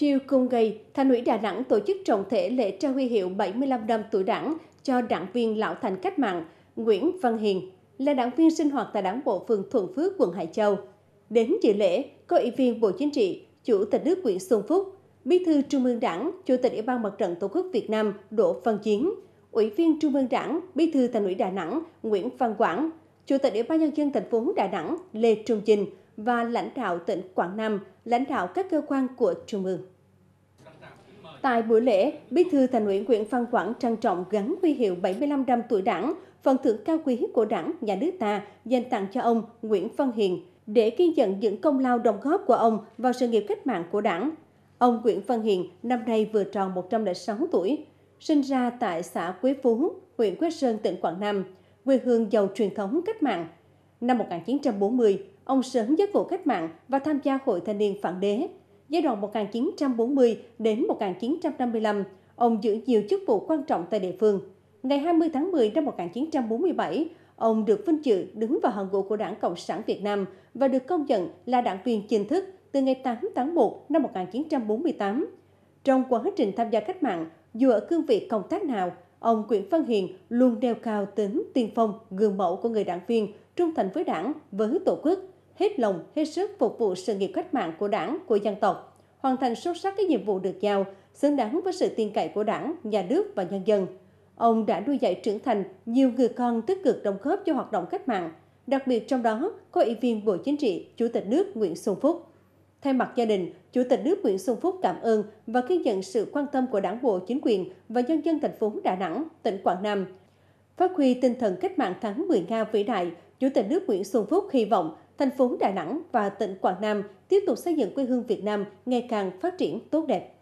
Chiều cùng ngày, Thành ủy Đà Nẵng tổ chức trọng thể lễ trao huy hiệu 75 năm tuổi đảng cho đảng viên lão thành cách mạng Nguyễn Văn Hiền, là đảng viên sinh hoạt tại đảng bộ phường Thuận Phước, quận Hải Châu. Đến dự lễ có Ủy viên Bộ Chính trị, Chủ tịch nước Nguyễn Xuân Phúc, Bí thư Trung ương Đảng, Chủ tịch Ủy ban Mặt trận Tổ quốc Việt Nam Đỗ Văn Chiến, Ủy viên Trung ương Đảng, Bí thư Thành ủy Đà Nẵng Nguyễn Văn Quảng, Chủ tịch Ủy ban nhân dân thành phố Đà Nẵng Lê Trung Chinh, và lãnh đạo tỉnh Quảng Nam, lãnh đạo các cơ quan của Trung ương. Tại buổi lễ, Bí thư Thành ủy Nguyễn Văn Quảng trang trọng gắn huy hiệu 75 năm tuổi Đảng, phần thưởng cao quý của Đảng, nhà nước ta dành tặng cho ông Nguyễn Văn Hiền để ghi nhận những công lao đóng góp của ông vào sự nghiệp cách mạng của Đảng. Ông Nguyễn Văn Hiền năm nay vừa tròn 106 tuổi, sinh ra tại xã Quế Phú, huyện Quế Sơn, tỉnh Quảng Nam, quê hương giàu truyền thống cách mạng, Năm 1940, ông sớm giác ngộ cách mạng và tham gia Hội Thanh niên Phản đế. Giai đoạn 1940 đến 1955, ông giữ nhiều chức vụ quan trọng tại địa phương. Ngày 20 tháng 10 năm 1947, ông được vinh dự đứng vào hàng ngũ của Đảng Cộng sản Việt Nam và được công nhận là đảng viên chính thức từ ngày 8 tháng 1 năm 1948. Trong quá trình tham gia cách mạng, dù ở cương vị công tác nào, ông Nguyễn Văn Hiền luôn đeo cao tính tiên phong, gương mẫu của người đảng viên, trung thành với đảng, với tổ quốc, hết lòng, hết sức phục vụ sự nghiệp cách mạng của đảng, của dân tộc, hoàn thành xuất sắc các nhiệm vụ được giao, xứng đáng với sự tin cậy của đảng, nhà nước và nhân dân. Ông đã nuôi dạy trưởng thành nhiều người con tích cực đóng góp cho hoạt động cách mạng, đặc biệt trong đó có Ủy viên Bộ Chính trị, Chủ tịch nước Nguyễn Xuân Phúc. Thay mặt gia đình, Chủ tịch nước Nguyễn Xuân Phúc cảm ơn và ghi nhận sự quan tâm của Đảng bộ, chính quyền và nhân dân thành phố Đà Nẵng, tỉnh Quảng Nam. Phát huy tinh thần cách mạng tháng 10 Nga vĩ đại, Chủ tịch nước Nguyễn Xuân Phúc hy vọng thành phố Đà Nẵng và tỉnh Quảng Nam tiếp tục xây dựng quê hương Việt Nam ngày càng phát triển tốt đẹp.